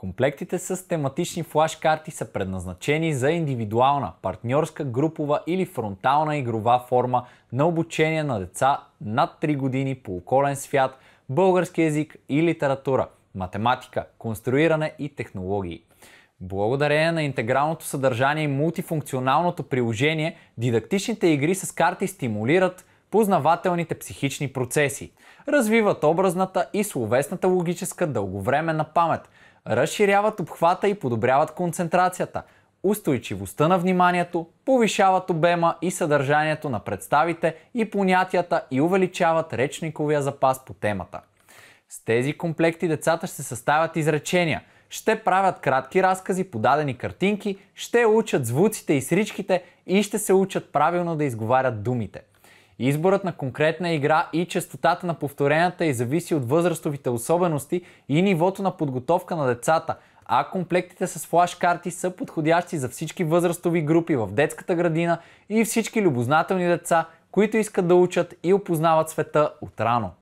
Комплектите с тематични флашкарти са предназначени за индивидуална, партньорска, групова или фронтална игрова форма на обучение на деца над 3 години по околен свят, български язик и литература, математика, конструиране и технологии. Благодарение на интегралното съдържание и мултифункционалното приложение, дидактичните игри с карти стимулират познавателните психични процеси, развиват образната и словесната логическа дълговременна памет – разширяват обхвата и подобряват концентрацията, устойчивостта на вниманието, повишават обема и съдържанието на представите и понятията и увеличават речниковия запас по темата. С тези комплекти децата ще съставят изречения, ще правят кратки разкази подадени картинки, ще учат звуците и сричките и ще се учат правилно да изговарят думите. Изборът на конкретна игра и частотата на повторенията и зависи от възрастовите особености и нивото на подготовка на децата – а комплектите с флашкарти са подходящи за всички възрастови групи в детската градина и всички любознателни деца, които искат да учат и опознават света от рано.